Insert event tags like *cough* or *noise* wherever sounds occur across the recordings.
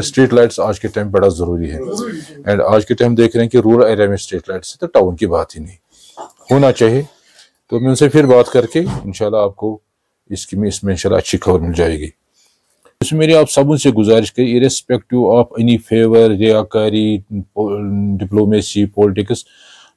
Street lights आज के time बड़ा ज़रूरी है एंड आज के टाइम देख रहे हैं कि रूरल एरिया में स्ट्रीट लाइट्स तो टाउन की बात ही नहीं होना चाहिए तो मैं उनसे फिर बात करके इनशाला आपको इसकी में इसमें इन अच्छी खबर मिल जाएगी इसमें मेरी आप सब उनसे गुजारिश करिए इरेस्पेक्टिव ऑफ एनी फेवर रियाकारी डिप्लोमेसी पॉलिटिक्स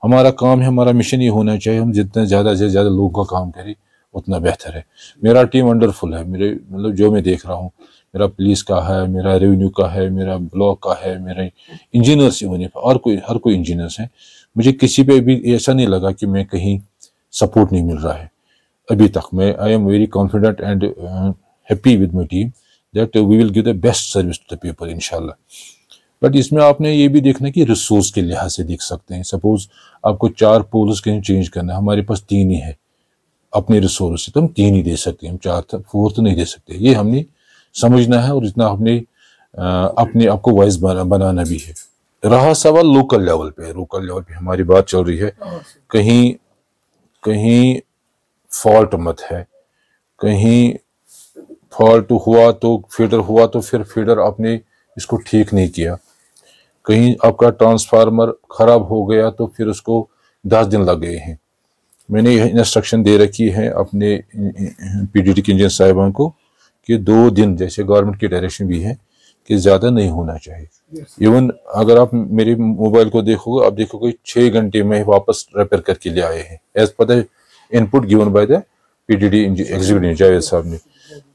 हमारा काम है हमारा मिशन ये होना चाहिए हम जितना ज़्यादा से ज़्यादा लोगों का काम करें उतना बेहतर है मेरा टीम वंडरफुल है मेरे मतलब जो मैं देख रहा हूँ मेरा पुलिस का है मेरा रेवेन्यू का है मेरा ब्लॉक का है मेरे इंजीनियर्स इवन और कोई हर कोई इंजीनियर्स है मुझे किसी पे भी ऐसा नहीं लगा कि मैं कहीं सपोर्ट नहीं मिल रहा है अभी तक मैं I am very confident and happy with my team that we will give the best service to the people इनशाला बट इसमें आपने ये भी देखना कि रिसोर्स के लिहाज से देख सकते हैं सपोज आपको चार पोल्स कहीं चेंज करना है हमारे पास तीन ही है अपने रिसोर्स से तो हम तीन ही दे सकते हैं हम चार फोर्थ नहीं दे सकते ये हमने समझना है और इतना अपने अपने आप को वॉइस बनाना भी है रहा सवाल लोकल लेवल पे लोकल लेवल पे हमारी बात चल रही है हाँ, कहीं कहीं फॉल्ट मत है कहीं फॉल्ट हुआ तो फीडर हुआ तो फिर फीडर आपने इसको ठीक नहीं किया कहीं आपका ट्रांसफार्मर खराब हो गया तो फिर उसको दस दिन लग गए हैं मैंने यह इंस्ट्रक्शन दे रखी है अपने पीडीटी के इंजीनियर साहिबान को कि दो दिन जैसे गवर्नमेंट की डायरेक्शन भी है कि ज़्यादा नहीं होना चाहिए इवन अगर आप मेरे मोबाइल को देखोगे आप देखोगे छह घंटे में वापस रिपेयर करके ले आए हैं as per input given by the PDD executive Javed साहब ने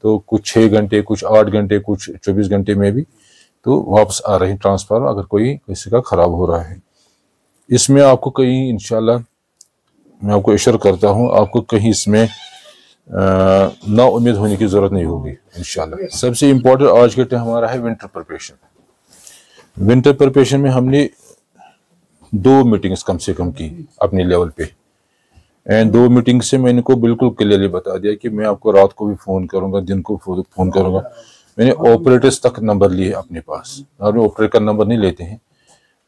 तो कुछ छह घंटे कुछ आठ घंटे कुछ चौबीस घंटे में भी तो वापस आ रहे हैं ट्रांसफार्मर अगर कोई किसी का ख़राब हो रहा है इसमें आपको कहीं इनशाला मैं आपको इशर करता हूँ आपको कहीं इसमें ना उम्मीद होने की ज़रूरत नहीं होगी इन सबसे इम्पोर्टेंट आज के टाइम हमारा है विंटर प्रपेशन विंटर प्रपेशन में हमने दो मीटिंग्स कम से कम की अपने लेवल पे एंड दो मीटिंग से मैंने को बिल्कुल क्लियरली बता दिया कि मैं आपको रात को भी फ़ोन करूंगा दिन को फ़ोन करूंगा मैंने ऑपरेटर्स तक नंबर लिए अपने पास ऑपरेटर का नंबर नहीं लेते हैं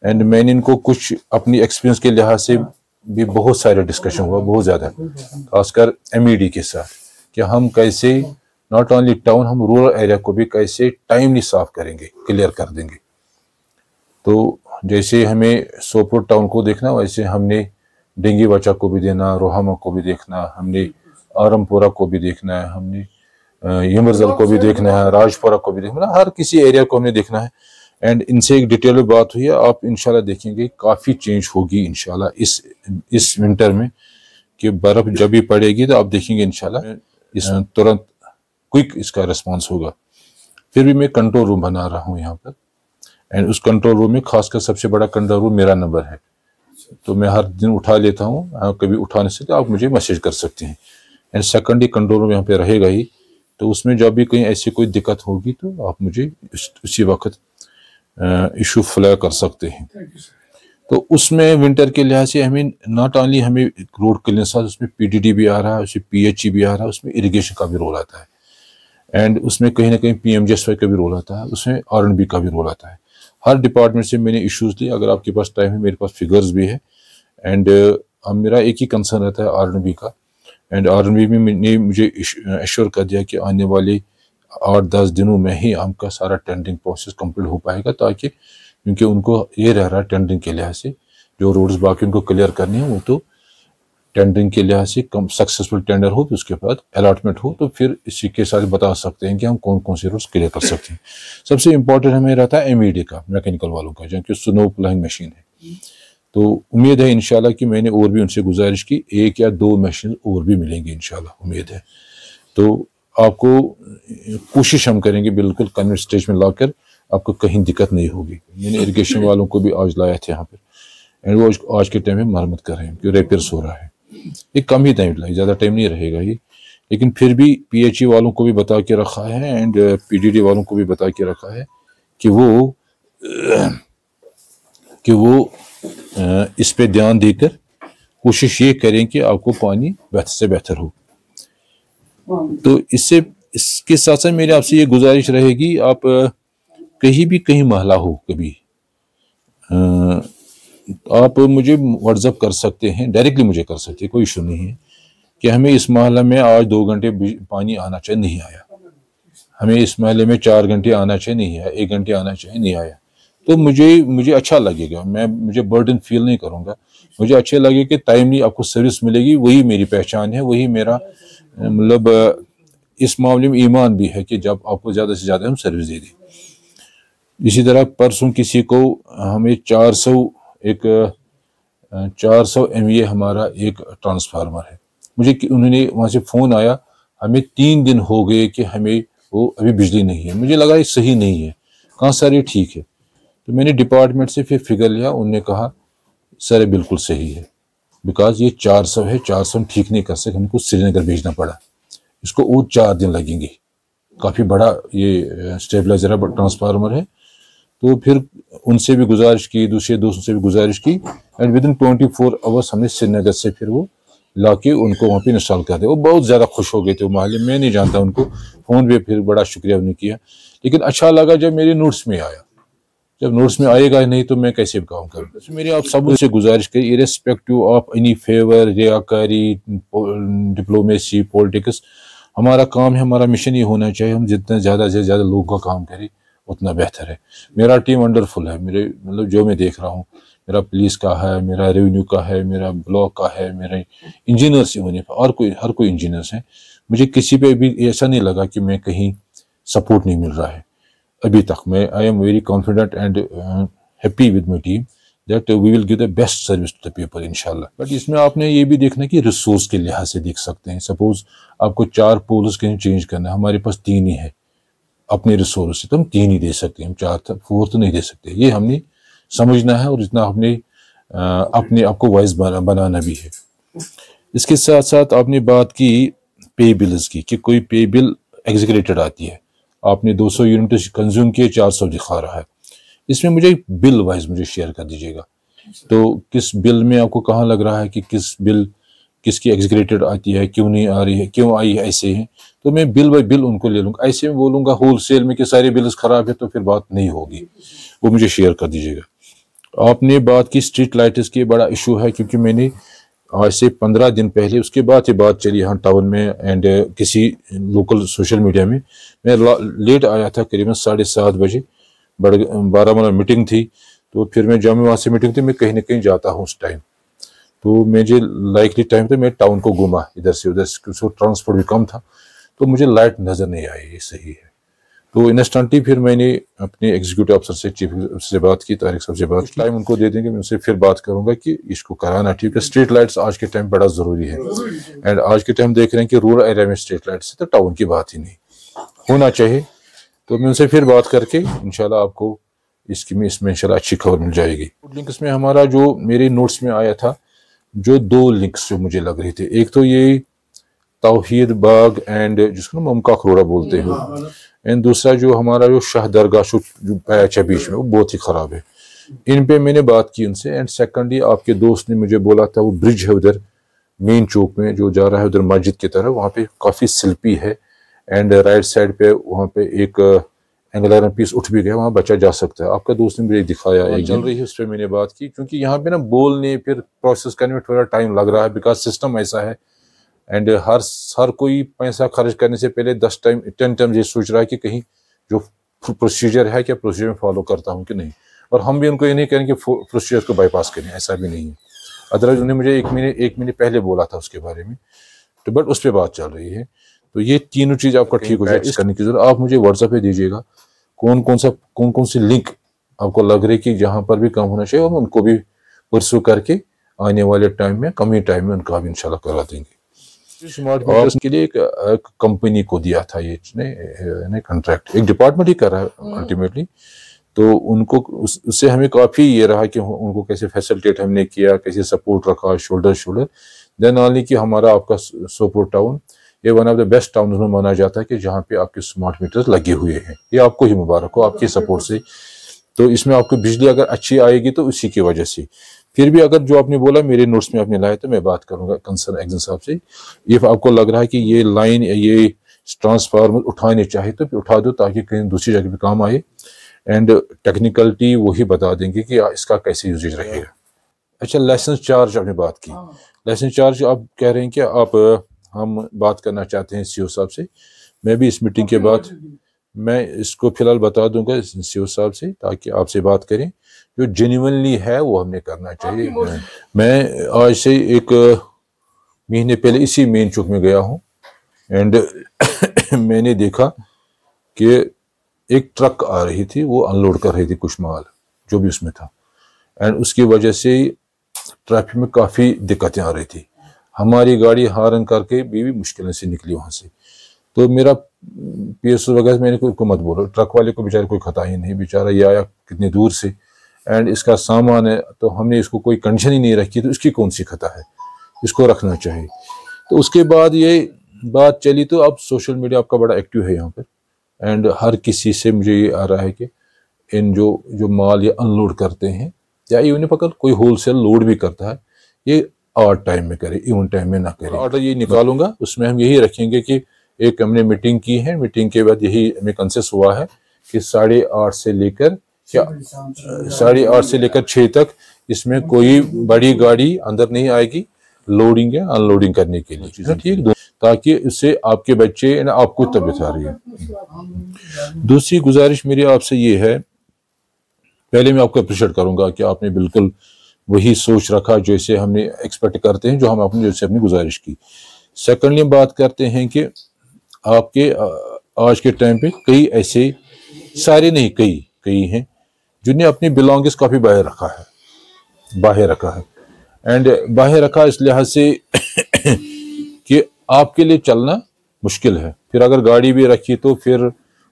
एंड मैंने इनको कुछ अपनी एक्सपीरियंस के लिहाज से भी बहुत सारे डिस्कशन हुआ बहुत ज़्यादा खासकर एम e के साथ कि हम कैसे नॉट ओनली टाउन हम रूरल एरिया को भी कैसे टाइमली साफ करेंगे क्लियर कर देंगे तो जैसे हमें सोपोर टाउन को देखना वैसे हमने डेंगी बचा को भी देना रोहामा को भी देखना हमने आरमपुरा को भी देखना है हमने यमरजल को भी देखना है राजपुरा को भी देखना मतलब हर किसी एरिया को हमने देखना है एंड इनसे एक डिटेल में बात हुई है आप इनशाला देखेंगे काफ़ी चेंज होगी इनशाला इस इस विंटर में कि बर्फ़ जब भी पड़ेगी तो आप देखेंगे इनशाला इसमें हाँ। तुरंत क्विक इसका रिस्पॉन्स होगा फिर भी मैं कंट्रोल रूम बना रहा हूँ यहाँ पर एंड उस कंट्रोल रूम में खासकर सबसे बड़ा कंट्रोल रूम मेरा नंबर है तो मैं हर दिन उठा लेता हूँ हाँ, कभी उठाने से तो आप मुझे मैसेज कर सकते हैं एंड सेकंड कंट्रोल रूम यहाँ पे रहेगा ही तो उसमें जब भी कहीं ऐसी कोई दिक्कत होगी तो आप मुझे उस, उसी वक्त इशू फ्लैग कर सकते हैं तो उसमें विंटर के लिहाज से हमें नॉट ओनली हमें रोड क्लियर साथ उसमें पीडीडी भी आ रहा है उसमें पीएचई e भी आ रहा है उसमें इरिगेशन का भी रोल आता है एंड उसमें कहीं ना कहीं पीएमजीएसवाई का भी रोल आता है उसमें आर एंड बी का भी रोल आता है हर डिपार्टमेंट से मैंने इश्यूज लिए अगर आपके पास टाइम है मेरे पास फिगर्स भी है एंड अब मेरा एक ही कंसर्न रहता है आर एंड बी का एंड आर एंड बी में मैंने मुझे एश्योर कर दिया कि आने वाले आठ दस दिनों में ही आपका सारा टेंडरिंग प्रोसेस कंप्लीट हो पाएगा ताकि क्योंकि उनको ये रह रहा है टेंडरिंग के लिहाज से जो रोड्स बाकी उनको क्लियर करने हैं वो तो टेंडरिंग के लिहाज से कम सक्सेसफुल टेंडर हो तो उसके बाद अलाटमेंट हो तो फिर इसी के साथ बता सकते हैं कि हम कौन कौन से रोड्स क्लियर कर सकते हैं सबसे इम्पोर्टेंट हमें रहता है एम e का मैकेनिकल वालों का जो कि स्नो प्लाइंग मशीन है तो उम्मीद है इनशाला कि मैंने और भी उनसे गुजारिश की एक या दो मशीन और भी मिलेंगी इनशाला उम्मीद है तो आपको कोशिश हम करेंगे बिल्कुल कन्वेंट स्टेज में लाकर आपको कहीं दिक्कत नहीं होगी मैंने इरीगेशन वालों को भी आज लाया था यहाँ पर एंड वो आज के टाइम में मरम्मत कर रहे हैं क्योंकि रेपेयर हो रहा है ये कम ही टाइम लगेगा ज़्यादा टाइम नहीं रहेगा ये लेकिन फिर भी पीएचई e वालों को भी बता के रखा है एंड पी uh, वालों को भी बता के रखा है कि वो कि वो uh, इस पे ध्यान देकर कोशिश ये करें कि आपको पानी बेहतर से बेहतर हो तो इससे इसके साथ साथ मेरी आपसे ये गुजारिश रहेगी आप कहीं भी कहीं महला हो कभी आप मुझे व्हाट्सअप कर सकते हैं डायरेक्टली मुझे कर सकते हैं कोई इशू नहीं है कि हमें इस महला में आज दो घंटे पानी आना चाहिए नहीं आया हमें इस महले में चार घंटे आना चाहिए नहीं आया एक घंटे आना चाहिए नहीं आया तो मुझे मुझे अच्छा लगेगा मैं मुझे बर्डन फील नहीं करूँगा मुझे अच्छे लगे कि टाइमली आपको सर्विस मिलेगी वही मेरी पहचान है वही मेरा मतलब इस मामले में ईमान भी है कि जब आपको ज़्यादा से ज़्यादा हम सर्विस दे दें इसी तरह परसों किसी को हमें चार सौ एक चार सौ एम हमारा एक ट्रांसफार्मर है मुझे उन्होंने वहाँ से फ़ोन आया हमें तीन दिन हो गए कि हमें वो अभी बिजली नहीं है मुझे लगा ये सही नहीं है कहाँ सर ये ठीक है तो मैंने डिपार्टमेंट से फिर फिगर लिया उनने कहा सर बिल्कुल सही है बिकॉज ये चार सौ है चार सौ ठीक नहीं कर सके हमको श्रीनगर भेजना पड़ा इसको और चार दिन लगेंगे काफ़ी बड़ा ये स्टेबलाइजर है ट्रांसफार्मर है तो फिर उनसे भी गुजारिश की दूसरे दोस्तों से भी गुजारिश की and within twenty four hours हमने श्रीनगर से फिर वो ला के उनको वहाँ पे इंस्टॉल कर दिया वो बहुत ज़्यादा खुश हो गए थे वो माहौल मैं नहीं जानता उनको फ़ोन पे फिर बड़ा शुक्रिया उन्हें किया लेकिन अच्छा लगा जब मेरे नोट्स में आया जब नोट्स में आएगा नहीं तो मैं कैसे काम करूँगा तो मेरी आप सब से गुजारिश करें इरेस्पेक्टिव ऑफ एनी फेवर रियाकारी डिप्लोमेसी पॉलिटिक्स हमारा काम है हमारा मिशन ही होना चाहिए हम जितना ज़्यादा से ज़्यादा लोगों का काम करें उतना बेहतर है मेरा टीम वंडरफुल है मेरे मतलब जो मैं देख रहा हूँ मेरा पुलिस का है मेरा रेवेन्यू का है मेरा ब्लॉक का है मेरे इंजीनियर्स इवन और कोई हर कोई इंजीनियर्स हैं मुझे किसी पे भी ऐसा नहीं लगा कि मैं कहीं सपोर्ट नहीं मिल रहा है अभी तक मैं I am very confident and happy with my team that we will give the best service to the people इनशाला बट इसमें आपने ये भी देखना कि रिसोर्स के लिहाज से देख सकते हैं सपोज आपको चार पोल्स कहीं चेंज करना है हमारे पास तीन ही है अपने रिसोर्स से तो हम तीन ही दे सकते हैं हम चार फोर्थ तो नहीं दे सकते ये हमने समझना है और इतना हमने uh, अपने आप को वाइज बनाना भी है इसके साथ साथ आपने बात की पे बिल्स की कि कोई पे बिल एग्जीक्यूटेड आती है आपने 200 यूनिट कंज्यूम तो किए 400 दिखा रहा है इसमें मुझे बिल वाइज मुझे शेयर कर दीजिएगा तो किस बिल में आपको कहाँ लग रहा है कि किस बिल किसकी एग्जीक्यूटेड आती है क्यों नहीं आ रही है क्यों आई है ऐसे है तो मैं बिल बाई बिल उनको ले लूँगा ऐसे में बोलूँगा होल सेल में कि सारे बिल्स ख़राब है तो फिर बात नहीं होगी वो मुझे शेयर कर दीजिएगा आपने बात की स्ट्रीट लाइट्स की बड़ा इशू है क्योंकि मैंने आज से पंद्रह दिन पहले उसके बाद ही बात चली यहाँ टाउन में एंड uh, किसी लोकल सोशल मीडिया में मैं लेट आया था करीबन साढ़े सात बजे बड़ बारह मीटिंग थी तो फिर मैं जाम वहाँ से मीटिंग थी मैं कहीं ना कहीं जाता हूँ उस टाइम तो मुझे लाइकली टाइम तो मैं टाउन को घूमा इधर से उधर से ट्रांसपोर्ट भी कम था तो मुझे लाइट नज़र नहीं आई ये सही है तो इंस्टेंटली फिर मैंने अपने एग्जीक्यूटिव अफसर से चीफ से बात की तारिक साहब से बात टाइम उनको दे देंगे मैं उनसे फिर बात करूंगा कि इसको कराना ठीक है स्ट्रीट लाइट्स आज के टाइम बड़ा ज़रूरी है एंड आज के टाइम देख रहे हैं कि रूरल एरिया में स्ट्रीट लाइट्स है तो टाउन की बात ही नहीं होना चाहिए तो मैं उनसे फिर बात करके इनशाला आपको इसकी में इसमें इनशाला अच्छी खबर मिल जाएगी लिंक्स में हमारा जो मेरे नोट्स में आया था जो दो लिंक्स जो मुझे लग रहे थे एक तो ये तोहहीद बाग एंड जिसको ना ममका खरोड़ा बोलते हो एंड दूसरा जो हमारा जो शाह दरगाह जो पैच अच्छा है बीच में वो बहुत ही ख़राब है इन पे मैंने बात की उनसे एंड सेकेंडली आपके दोस्त ने मुझे बोला था वो ब्रिज है उधर मेन चौक में जो जा रहा है उधर मस्जिद की तरफ वहाँ पे काफ़ी सिल्पी है एंड राइट साइड पे वहाँ पे एक एंगलर uh, पीस उठ भी गया वहाँ बचा जा सकता है आपका दोस्त ने मुझे दिखाया हाँ एक चल रही है उस पर मैंने बात की क्योंकि यहाँ पे ना बोलने फिर प्रोसेस करने में थोड़ा टाइम लग रहा है बिकॉज सिस्टम ऐसा है एंड uh, हर हर कोई पैसा खर्च करने से पहले दस टाइम टेन टाइम ये सोच रहा है कि कहीं जो प्रोसीजर है क्या प्रोसीजर में फॉलो करता हूँ कि नहीं और हम भी उनको ये नहीं कहें कि प्रोसीजर को बाईपास करें ऐसा भी नहीं है अदरवाइज उन्होंने मुझे एक महीने एक महीने पहले बोला था उसके बारे में तो बट उस पर बात चल रही है तो ये तीनों चीज़ आपका ठीक हो जाए करने की जरूरत आप मुझे व्हाट्सएप दीजिएगा कौन कौन सा कौन कौन सी लिंक आपको लग रही कि जहाँ पर भी कम होना चाहिए और उनको भी परसू करके आने वाले टाइम में कम ही टाइम में उनका भी इंशाल्लाह करा देंगे स्मार्ट मीटर्स के लिए एक कंपनी को दिया था ये इसने कॉन्ट्रैक्ट एक डिपार्टमेंट ही कर रहा है अल्टीमेटली तो उनको उस, उससे हमें काफ़ी ये रहा कि उनको कैसे फैसिलिटेट हमने किया कैसे सपोर्ट रखा शोल्डर शोल्डर देन ऑनली कि हमारा आपका सोपोर टाउन ये one of the best town में माना जाता है कि जहाँ पे आपके स्मार्ट मीटर लगे हुए हैं ये आपको ही मुबारक हो आपके सपोर्ट से तो इसमें आपको बिजली अगर अच्छी आएगी तो उसी की वजह से फिर भी अगर जो आपने बोला मेरे नोट्स में आपने लाया तो मैं बात करूंगा कंसर्न एक्जन साहब से इफ आपको लग रहा है कि ये लाइन ये ट्रांसफार्मर उठाने चाहिए तो फिर उठा दो ताकि कहीं दूसरी जगह पे काम आए एंड टेक्निकलिटी वही बता देंगे कि इसका कैसे यूजेज रहेगा अच्छा लाइसेंस चार्ज आपने बात की लाइसेंस हाँ। चार्ज आप कह रहे हैं कि आप हम बात करना चाहते हैं सीओ साहब से मैं भी इस मीटिंग के बाद मैं इसको फिलहाल बता दूंगा सीओ साहब से ताकि आपसे बात करें जो जेन्यनली है वो हमने करना चाहिए मैं आज से एक महीने पहले इसी मेन चौक में गया हूँ एंड *coughs* मैंने देखा कि एक ट्रक आ रही थी वो अनलोड कर रही थी कुछ माल जो भी उसमें था एंड उसकी वजह से ट्रैफिक में काफ़ी दिक्कतें आ रही थी हमारी गाड़ी हारन करके भी, भी मुश्किल से निकली वहाँ से तो मेरा पी एस वगैरह मैंने कोई को मत बोलो ट्रक वाले को बेचारे कोई खता ही नहीं बेचारा ये आया कितनी दूर से एंड इसका सामान है तो हमने इसको कोई कंडीशन ही नहीं रखी तो इसकी कौन सी खता है इसको रखना चाहिए तो उसके बाद ये बात चली तो अब सोशल मीडिया आपका बड़ा एक्टिव है यहाँ पर एंड हर किसी से मुझे ये आ रहा है कि इन जो जो माल ये अनलोड करते हैं या इवन पकड़ कोई सेल लोड भी करता है ये आर्ट टाइम में करे इवन टाइम में ना करे ऑर्डर तो ये निकालूंगा उसमें हम यही रखेंगे कि एक हमने मीटिंग की है मीटिंग के बाद यही हमें कंसेस हुआ है कि साढ़े आठ से लेकर साढ़े आठ से लेकर छह तक इसमें कोई बड़ी गाड़ी अंदर नहीं आएगी लोडिंग या अनलोडिंग करने के लिए ठीक ताकि इससे आपके बच्चे ना आपको तबियत आ रही है दूसरी गुजारिश मेरी आपसे ये है पहले मैं आपको अप्रिशिएट करूंगा कि आपने बिल्कुल वही सोच रखा जैसे हमने एक्सपेक्ट करते हैं जो हम अपने जैसे अपनी गुजारिश की सेकंडली हम बात करते हैं कि आपके आज के टाइम पे कई ऐसे सारे नहीं कई कई हैं जिन्हें अपनी बिलोंगिंग्स काफ़ी बाहर रखा है बाहर रखा है एंड बाहर रखा इस लिहाज से *coughs* कि आपके लिए चलना मुश्किल है फिर अगर गाड़ी भी रखी तो फिर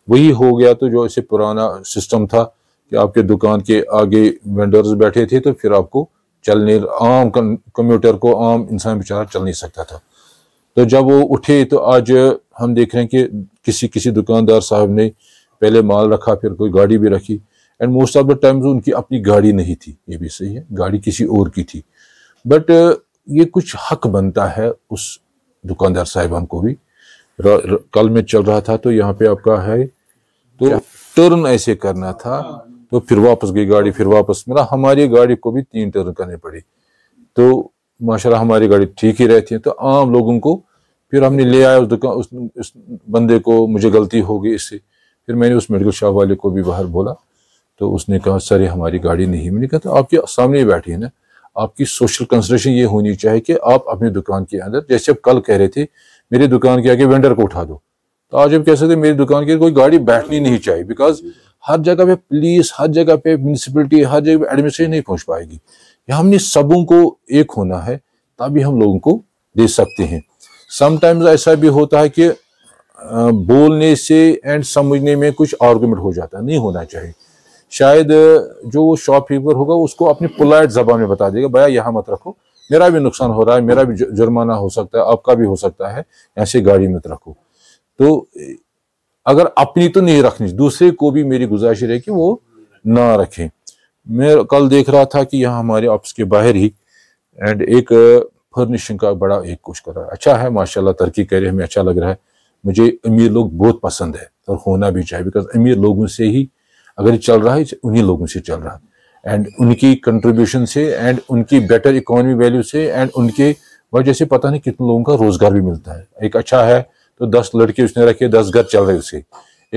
वही हो गया तो जो इसे पुराना सिस्टम था कि आपके दुकान के आगे वेंडर्स बैठे थे तो फिर आपको चलने आम कंप्यूटर को आम इंसान बेचारा चल नहीं सकता था तो जब वो उठे तो आज हम देख रहे हैं कि किसी किसी दुकानदार साहब ने पहले माल रखा फिर कोई गाड़ी भी रखी and most of the times उनकी अपनी गाड़ी नहीं थी ये भी सही है गाड़ी किसी और की थी बट ये कुछ हक बनता है उस दुकानदार साहिबान को भी र, र, कल में चल रहा था तो यहाँ पे आपका है तो टर्न ऐसे करना था हाँ। तो फिर वापस गई गाड़ी फिर वापस मेरा मतलब हमारी गाड़ी को भी तीन टर्न करने पड़ी तो माशा हमारी गाड़ी ठीक ही रहती है तो आम लोगों को फिर हमने ले आया उस दुकान उस, उस बंदे को मुझे गलती हो गई इससे फिर मैंने उस मेडिकल शॉप वाले को भी बाहर बोला तो उसने कहा सर ये हमारी गाड़ी नहीं मैंने कहा था तो आपके सामने बैठी है ना आपकी सोशल कंसल्टेशन ये होनी चाहिए कि आप अपनी दुकान के अंदर जैसे आप कल कह रहे थे मेरी दुकान के आगे वेंडर को उठा दो तो आज आप कह सकते मेरी दुकान के कोई गाड़ी बैठनी नहीं चाहिए बिकॉज हर जगह पे पुलिस हर जगह पे म्यूनसिपलिटी हर जगह पे एडमिनिस्ट्रेशन नहीं पहुंच पाएगी या हमने सबों को एक होना है तभी हम लोगों को दे सकते हैं समटाइम्स ऐसा भी होता है कि बोलने से एंड समझने में कुछ आर्गूमेंट हो जाता है नहीं होना चाहिए शायद जो शॉप कीपर होगा उसको अपनी पोलाइट जबान में बता देगा भैया यहाँ मत रखो मेरा भी नुकसान हो रहा है मेरा भी जुर्माना हो सकता है आपका भी हो सकता है ऐसे गाड़ी मत रखो तो अगर अपनी तो नहीं रखनी दूसरे को भी मेरी गुजारिश है कि वो ना रखें मैं कल देख रहा था कि यहाँ हमारे ऑफिस के बाहर ही एंड एक फर्निशिंग का बड़ा एक कुछ कर रहा है अच्छा है माशाल्लाह तरक्की करे हमें अच्छा लग रहा है मुझे अमीर लोग बहुत पसंद है और होना भी चाहिए बिकॉज अमीर लोगों से ही अगर ये चल रहा है उन्हीं लोगों से चल रहा है एंड उनकी कंट्रीब्यूशन से एंड उनकी बेटर इकोनॉमी वैल्यू से एंड उनके वजह से पता नहीं कितने लोगों का रोजगार भी मिलता है एक अच्छा है तो दस लड़के उसने रखे दस घर चल रहे उसके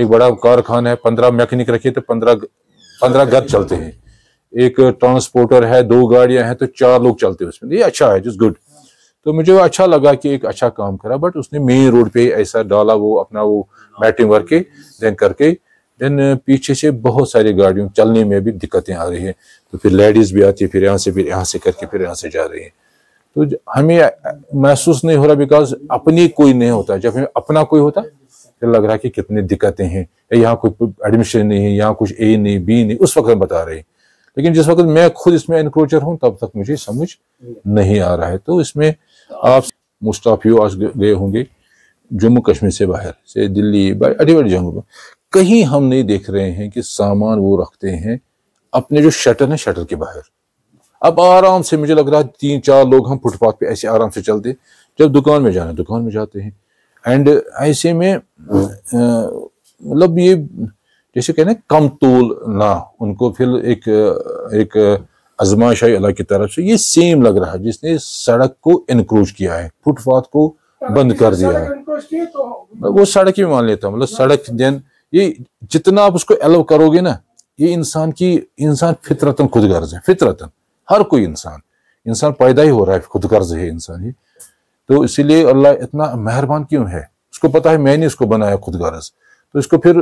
एक बड़ा कारखाना है पंद्रह मैकेनिक रखे तो पंद्रह पंद्रह घर चलते हैं एक ट्रांसपोर्टर है दो गाड़ियां हैं तो चार लोग चलते हैं उसमें ये अच्छा है जस्ट गुड तो मुझे अच्छा लगा कि एक अच्छा काम करा बट उसने मेन रोड पे ऐसा डाला वो अपना वो मैटिंग वर्क के देन करके देन uh, पीछे से बहुत सारी गाड़ियों चलने में भी दिक्कतें आ रही है तो फिर लेडीज़ भी आती है फिर यहाँ से फिर यहाँ से करके फिर यहाँ से जा रही है तो हमें महसूस नहीं हो रहा बिकॉज अपनी कोई नहीं होता जब हमें अपना कोई होता फिर तो लग रहा कि कितनी दिक्कतें हैं यहाँ कोई एडमिशन नहीं है यहाँ कुछ ए नहीं बी नहीं उस वक्त हम बता रहे हैं लेकिन जिस वक्त मैं खुद इसमें एनक्रोचर हूँ तब तक मुझे समझ नहीं आ रहा है तो इसमें आप मुस्ताफियों यू आज गए होंगे जम्मू कश्मीर से बाहर से दिल्ली बड़ी जगहों में कहीं हम नहीं देख रहे हैं कि सामान वो रखते हैं अपने जो शटर है शटर के बाहर अब आराम से मुझे लग रहा है तीन चार लोग हम फुटपाथ पे ऐसे आराम से चलते जब दुकान में जाना दुकान में जाते हैं एंड ऐसे में मतलब ये जैसे कहना कम तोल ना उनको फिर एक एक आजमाइश अल्लाह की तरफ से ये सेम लग रहा है जिसने सड़क को इनक्रोच किया है फुटपाथ को बंद कर दिया है तो वो सड़क ही मान लेता मतलब सड़क दिन ये जितना आप उसको एलो करोगे ना ये इंसान की इंसान फितरतन खुद गर्ज है फितरतन हर कोई इंसान इंसान पैदा ही हो रहा है खुद गर्ज है इंसान ही तो इसीलिए अल्लाह इतना मेहरबान क्यों है उसको पता है मैंने इसको बनाया खुद गर्ज तो इसको फिर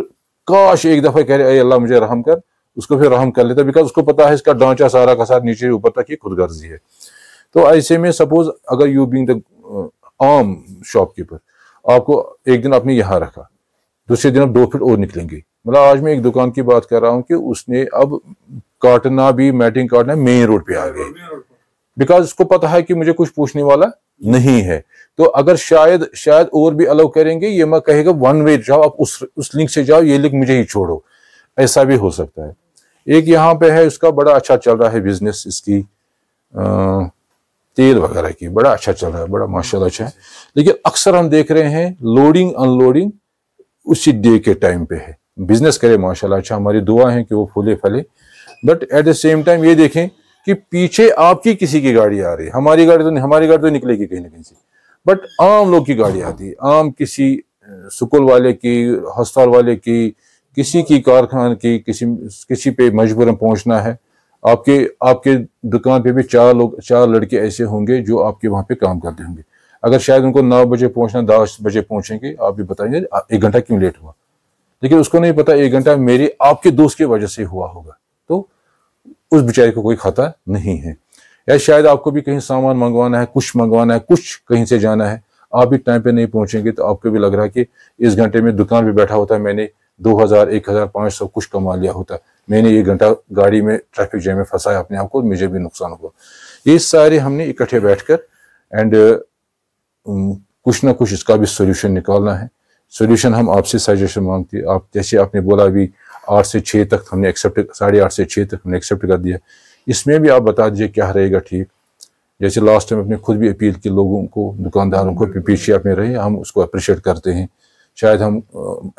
काश एक दफ़ा कह रहे अल्लाह मुझे रहम कर उसको फिर रहम कर लेता बिकॉज उसको पता है इसका ढांचा सारा का सारा नीचे ऊपर तक ये खुद गर्जी है तो ऐसे में सपोज अगर यू बींग द आम शॉपकीपर आपको एक दिन आपने यहाँ रखा दूसरे दिन अब दो फिट और निकलेंगे मतलब आज मैं एक दुकान की बात कर रहा हूँ कि उसने अब काटना भी मैटिंग काटना मेन रोड पे आ गए बिकॉज उसको पता है कि मुझे कुछ पूछने वाला नहीं है तो अगर शायद शायद और भी अलाउ करेंगे ये मैं कहेगा वन वे जाओ आप उस उस लिंक से जाओ ये लिंक मुझे ही छोड़ो ऐसा भी हो सकता है एक यहाँ पे है उसका बड़ा अच्छा चल रहा है बिजनेस इसकी तेल वगैरह की बड़ा अच्छा चल रहा है बड़ा माशाल्लाह अच्छा है लेकिन अक्सर हम देख रहे हैं लोडिंग अनलोडिंग उसी डे के टाइम पे है बिजनेस करे माशाल्लाह अच्छा हमारी दुआ है कि वो फूले फले but at the same time ये देखें कि पीछे आपकी किसी की गाड़ी आ रही है हमारी गाड़ी तो नहीं हमारी गाड़ी तो निकलेगी कहीं ना कहीं से बट आम लोग की गाड़ी आती है आम किसी स्कूल वाले की हस्पताल वाले की किसी की कारखान की किसी किसी पे मजबूरन पहुंचना है आपके आपके दुकान पे भी चार लोग चार लड़के ऐसे होंगे जो आपके वहाँ पे काम करते होंगे अगर शायद उनको नौ बजे पहुंचना दस बजे पहुंचेंगे आप भी बताएंगे एक घंटा क्यों लेट हुआ लेकिन उसको नहीं पता एक घंटा मेरे आपके दोस्त की वजह से हुआ होगा तो उस बेचारे को कोई खाता नहीं है या शायद आपको भी कहीं सामान मंगवाना है कुछ मंगवाना है कुछ कहीं से जाना है आप भी टाइम पे नहीं पहुंचेंगे तो आपको भी लग रहा है कि इस घंटे में दुकान पे बैठा होता है मैंने दो हजार एक हजार पांच सौ कुछ कमा लिया होता मैंने ये घंटा गाड़ी में ट्रैफिक जैम में फंसाया अपने आप को मुझे भी नुकसान हुआ ये सारे हमने इकट्ठे बैठकर एंड कुछ ना कुछ इसका भी सोल्यूशन निकालना है सोल्यूशन हम आपसे सजेशन मांगते हैं आप जैसे आपने बोला अभी आठ से छः तक हमने एक्सेप्ट साढ़े आठ से छः तक हमने एक्सेप्ट कर दिया इसमें भी आप बता दीजिए क्या रहेगा ठीक जैसे लास्ट टाइम अपने खुद भी अपील की लोगों को दुकानदारों को पीछे अपने रहे हम उसको अप्रिशिएट करते हैं शायद हम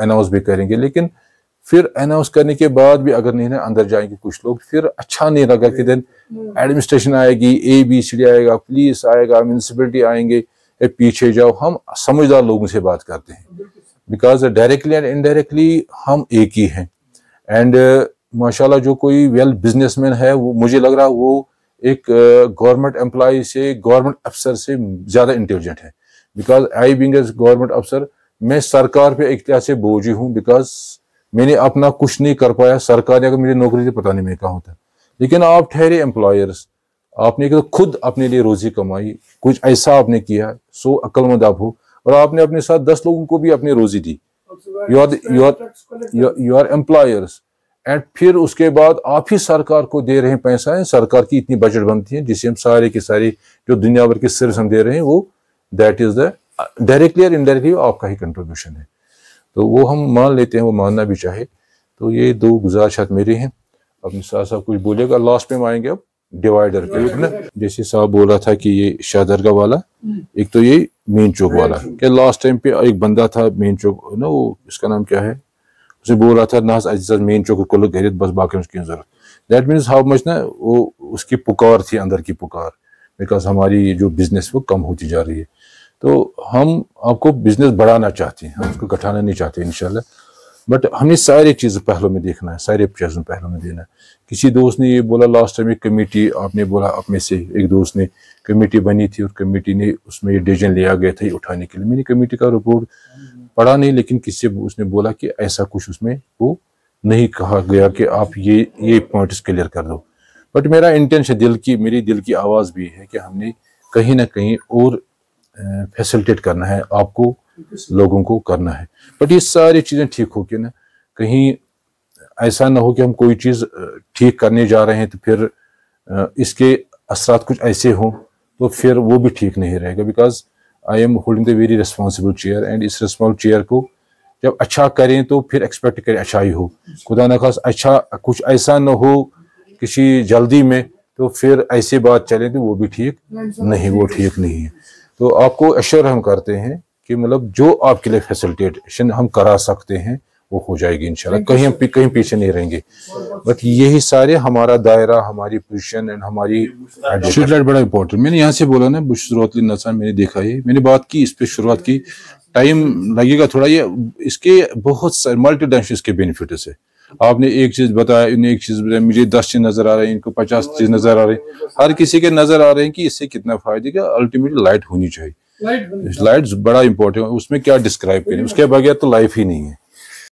अनाउंस भी करेंगे लेकिन फिर अनाउंस करने के बाद भी अगर नहीं ना अंदर जाएंगे कुछ लोग फिर अच्छा नहीं लगा कि देन एडमिनिस्ट्रेशन हम्म। आएगी ए बी सी डी आएगा पुलिस आएगा म्यूनसिपलिटी आएंगे ए, पीछे जाओ हम समझदार लोगों से बात करते हैं बिकॉज डायरेक्टली एंड इनडायरेक्टली हम एक ही हैं एंड uh, माशाल्लाह जो कोई वेल बिजनेसमैन है वो मुझे लग रहा है वो एक गवर्नमेंट uh, एम्प्लॉय से गवर्नमेंट अफसर से ज़्यादा इंटेलिजेंट है because I being as government अफसर मैं सरकार पे एक तरह से बोझी हूँ बिकॉज मैंने अपना कुछ नहीं कर पाया सरकार ने अगर मेरी नौकरी से पता नहीं मैं कहाँ होता लेकिन आप ठहरे एम्प्लॉयर्स आपने तो खुद अपने लिए रोजी कमाई कुछ ऐसा आपने किया सो अक्लमंद आप हो और आपने अपने साथ दस लोगों को भी अपनी रोजी दी you are your our employers and फिर उसके बाद आप ही सरकार को दे रहे हैं पैसा है सरकार की इतनी बजट बनती है जिसे हम सारे के सारे जो दुनिया भर के सिर्फ हम दे रहे हैं वो दैट इज द डायरेक्टली और इनडायरेक्टली आपका ही कंट्रीब्यूशन है तो वो हम मान लेते हैं वो मानना भी चाहे तो ये दो गुजारिशात मेरी हैं अपने साथ साथ कुछ बोलेगा लास्ट में हम आएंगे अब डिवाइडर पे ना जैसे साहब बोला था कि ये शाहदरगा वाला एक तो ये मेन चौक वाला क्या लास्ट टाइम पे एक बंदा था मेन चौक ना वो इसका नाम क्या है उसे बोल रहा था ना मेन चौक को लोग गहरे बस बाकी उसकी जरूरत दैट मीन्स हाउ मच ना वो उसकी पुकार थी अंदर की पुकार बिकॉज हमारी ये जो बिजनेस वो कम होती जा रही है तो हम आपको बिजनेस बढ़ाना चाहते हैं हम उसको घटाना नहीं चाहते इनशाला बट हमें सारे चीज़ पहलों में देखना है सारे चीज़ों पहलों में देना है किसी दोस्त ने ये बोला लास्ट टाइम एक कमेटी आपने बोला आप में से एक दोस्त ने कमेटी बनी थी और कमेटी ने उसमें ये डिसीजन लिया गया था उठाने के लिए मैंने कमेटी का रिपोर्ट पढ़ा नहीं लेकिन किससे उसने बोला कि ऐसा कुछ उसमें वो नहीं कहा गया कि आप ये ये पॉइंट्स क्लियर कर दो बट मेरा इंटेंशन दिल की मेरी दिल की आवाज़ भी है कि हमने कहीं ना कहीं और फैसिलिटेट करना है आपको लोगों को करना है बट ये सारी चीज़ें ठीक हो कि ना कहीं ऐसा ना हो कि हम कोई चीज़ ठीक करने जा रहे हैं तो फिर इसके असरा कुछ ऐसे हों तो फिर वो भी ठीक नहीं रहेगा because I am holding the very responsible chair and इस रिस्पॉन्सिबल चेयर को जब अच्छा करें तो फिर एक्सपेक्ट करें अच्छा ही हो खुदा न खास अच्छा कुछ ऐसा ना हो किसी जल्दी में तो फिर ऐसी बात चले तो वो भी ठीक नहीं वो ठीक नहीं है तो आपको अश्योर हम करते हैं कि मतलब जो आपके लिए फैसिलिटेशन हम करा सकते हैं वो हो जाएगी इंशाल्लाह कहीं हम कहीं पीछे नहीं रहेंगे बट यही सारे हमारा दायरा हमारी पोजिशन एंड हमारी स्ट्रीट लाइट बड़ा इंपॉर्टेंट मैंने यहाँ से बोला ना शुरुआत नसान मैंने देखा है मैंने बात की इस पर शुरुआत की टाइम लगेगा थोड़ा ये इसके बहुत सारे मल्टी डाइमेंशन के बेनिफिट है आपने एक चीज बताया इन्हें एक चीज बताया मुझे दस चीज नजर आ रही है इनको पचास चीज नजर आ रही है हर किसी के नजर आ रहे हैं कि इससे कितना फायदे का अल्टीमेटली लाइट होनी चाहिए लाइट बड़ा इंपॉर्टेंट उसमें क्या डिस्क्राइब करें उसके बगैर तो लाइफ ही नहीं है